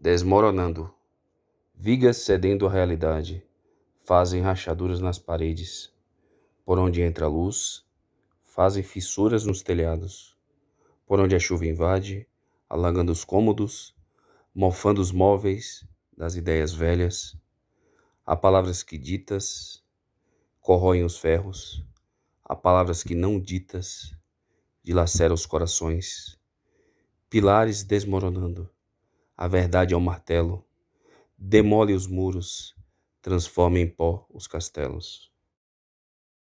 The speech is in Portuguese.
desmoronando, vigas cedendo à realidade, fazem rachaduras nas paredes, por onde entra a luz, fazem fissuras nos telhados, por onde a chuva invade, alagando os cômodos, mofando os móveis das ideias velhas, há palavras que ditas corroem os ferros, há palavras que não ditas dilaceram os corações, pilares desmoronando a verdade é o um martelo. Demole os muros, transforma em pó os castelos.